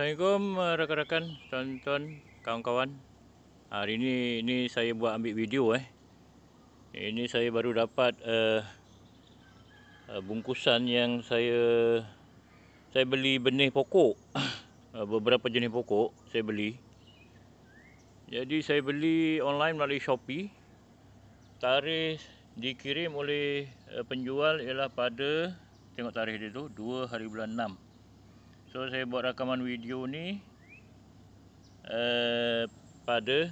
Assalamualaikum eh, rakan-rakan, tuan-tuan, kawan-kawan. Hari ini ini saya buat ambil video eh. Ini saya baru dapat uh, bungkusan yang saya saya beli benih pokok. Uh, beberapa jenis pokok saya beli. Jadi saya beli online melalui Shopee. Tarikh dikirim oleh uh, penjual ialah pada tengok tarikh dia tu 2 hari bulan 6. So saya buat rakaman video ni uh, pada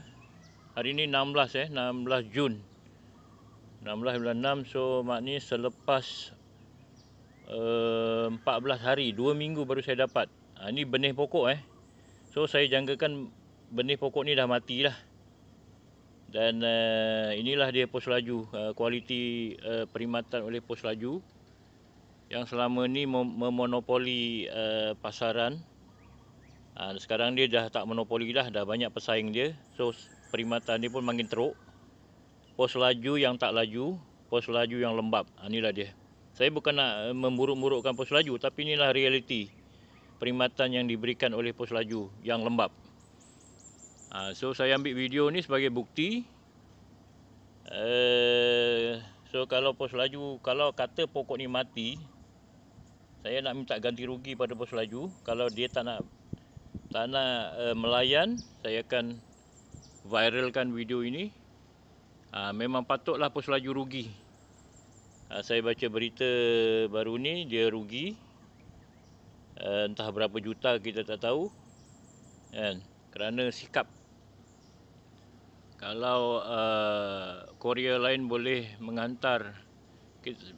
hari ni 16 eh 16 Jun 16 bulan 6 so maknanya selepas uh, eh, 14 hari 2 minggu baru saya dapat ha, ni benih pokok eh so saya jangkakan benih pokok ni dah mati lah dan uh, inilah dia pos laju uh, kualiti uh, perkhidmatan oleh pos laju yang selama ni memonopoli uh, pasaran uh, sekarang dia dah tak monopoli dah dah banyak pesaing dia so perkhidmatan dia pun makin teruk pos laju yang tak laju pos laju yang lembab uh, inilah dia saya bukan nak eh, memburuk-burukkan pos laju tapi inilah realiti perkhidmatan yang diberikan oleh pos laju yang lembab uh, so saya ambil video ni sebagai bukti uh, So kalau pos laju, kalau kata pokok ni mati, saya nak minta ganti rugi pada bos laju kalau dia tak nak tak nak uh, melayan saya akan viralkan video ini uh, memang patutlah bos laju rugi uh, saya baca berita baru ni dia rugi uh, entah berapa juta kita tak tahu kan kerana sikap kalau uh, eh, Korea lain boleh menghantar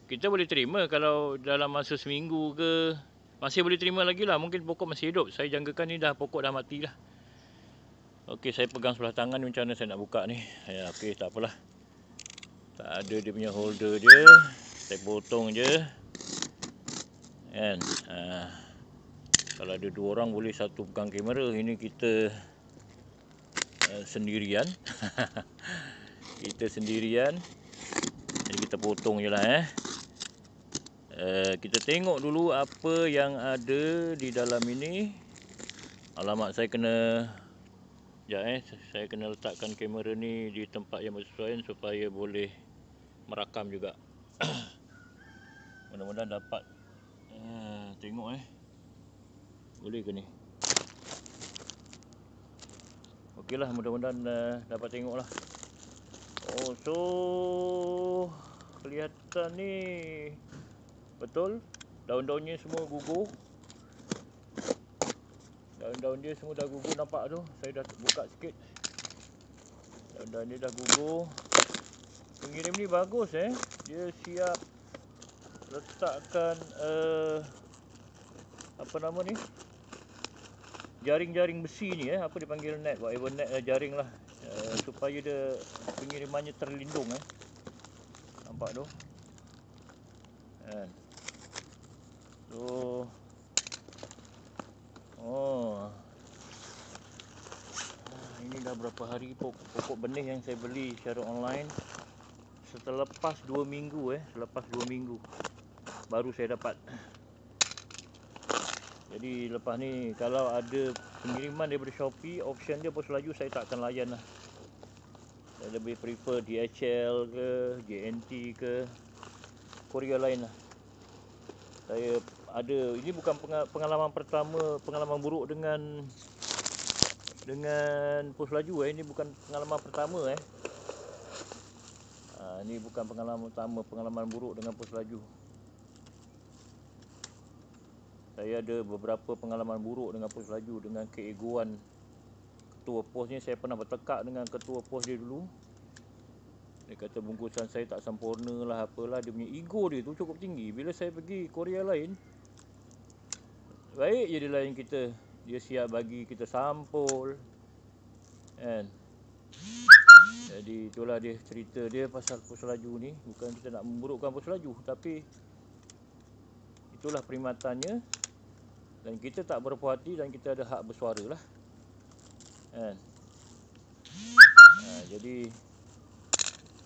kita boleh terima kalau dalam masa seminggu ke masih boleh terima lagi lah mungkin pokok masih hidup saya jangkakan ni dah pokok dah mati lah ok saya pegang sebelah tangan macam mana saya nak buka ni ya, ok tak apalah tak ada dia punya holder je saya potong je kan ha. kalau ada dua orang boleh satu pegang kamera ini kita uh, sendirian kita sendirian jadi kita potong je lah eh. Uh, kita tengok dulu apa yang ada di dalam ini. Alamak saya kena. Sekejap eh. Saya kena letakkan kamera ni di tempat yang sesuai Supaya boleh merakam juga. Mudah-mudahan dapat. Uh, tengok eh. Boleh ke ni? Okey lah mudah-mudahan uh, dapat tengok lah. Oh so kelihatan ni betul daun daunnya semua gugur daun-daun dia semua dah gugur nampak tu saya dah buka sikit daun-daun ni dah gugur pengirim ni bagus eh dia siap letakkan uh, apa nama ni jaring-jaring besi ni eh apa dipanggil net whatever net uh, jaring lah uh, supaya dia pengirimannya terlindung eh nampak tu kan tu oh ah, ini dah berapa hari pokok-pokok benih yang saya beli secara online setelah lepas 2 minggu eh selepas 2 minggu baru saya dapat jadi lepas ni kalau ada pengiriman daripada Shopee option dia pun selaju saya tak akan layan lah saya lebih prefer DHL ke, GNT ke, Korea lain lah. Saya ada, ini bukan pengalaman pertama, pengalaman buruk dengan dengan pos laju eh. Ini bukan pengalaman pertama eh. Ha, ini bukan pengalaman pertama, pengalaman buruk dengan pos laju. Saya ada beberapa pengalaman buruk dengan pos laju, dengan keegoan ketua pos ni saya pernah bertekak dengan ketua pos dia dulu dia kata bungkusan saya tak sempurna lah apalah dia punya ego dia tu cukup tinggi bila saya pergi Korea lain baik je dia lain kita dia siap bagi kita sampul kan jadi itulah dia cerita dia pasal pos laju ni bukan kita nak memburukkan pos laju tapi itulah perimatannya dan kita tak berpuas hati dan kita ada hak bersuara lah kan ha, jadi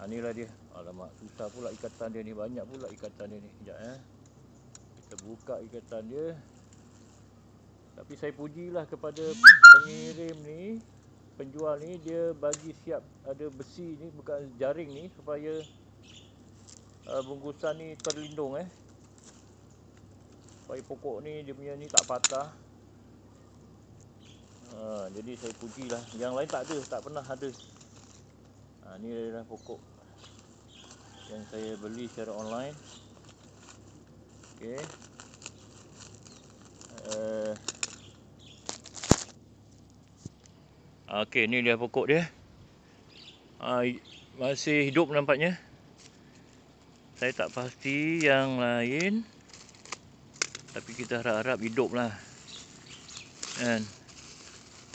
ha, inilah dia alamak susah pula ikatan dia ni banyak pula ikatan dia ni sekejap eh kita buka ikatan dia tapi saya puji lah kepada pengirim ni penjual ni dia bagi siap ada besi ni bukan jaring ni supaya uh, bungkusan ni terlindung eh supaya pokok ni dia punya ni tak patah ha, Jadi saya puji lah. Yang lain tak ada, tak pernah ada ha, Ini adalah pokok Yang saya beli secara online Ok uh, eh, Ok, ini dia pokok dia ha, Masih hidup nampaknya Saya tak pasti yang lain Tapi kita harap-harap hidup lah And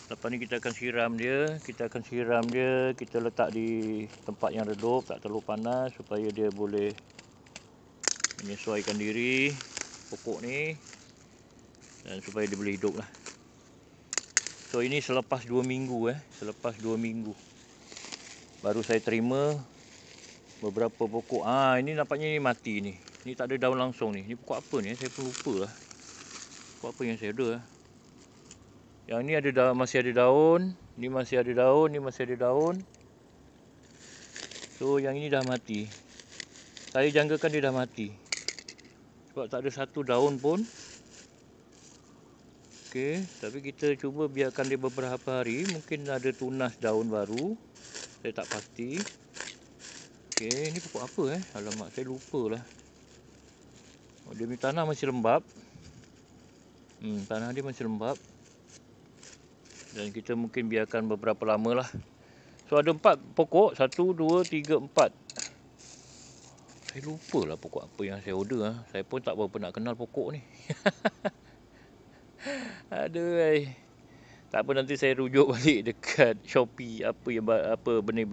Lepas ni kita akan siram dia, kita akan siram dia, kita letak di tempat yang redup, tak terlalu panas supaya dia boleh menyesuaikan diri pokok ni dan supaya dia boleh hidup lah. So ini selepas 2 minggu eh, selepas 2 minggu. Baru saya terima beberapa pokok. Ah ini nampaknya ini mati ni. Ni tak ada daun langsung ni. Ni pokok apa ni? Eh? Saya pun lupa lah. Pokok apa yang saya ada lah. Eh? Yang ini ada masih ada daun, ini masih ada daun, ini masih ada daun. So yang ini dah mati. Saya jangkakan dia dah mati. Sebab tak ada satu daun pun. Okey, tapi kita cuba biarkan dia beberapa hari, mungkin ada tunas daun baru. Saya tak pasti. Okey, ini pokok apa eh? Alamak, saya lupalah. Oh, dia ni tanah masih lembap. Hmm, tanah dia masih lembap dan kita mungkin biarkan beberapa lama lah. So ada empat pokok, satu, dua, tiga, empat. Saya lupa lah pokok apa yang saya order lah. Saya pun tak berapa nak kenal pokok ni. Aduh, eh. tak apa nanti saya rujuk balik dekat Shopee apa yang apa benda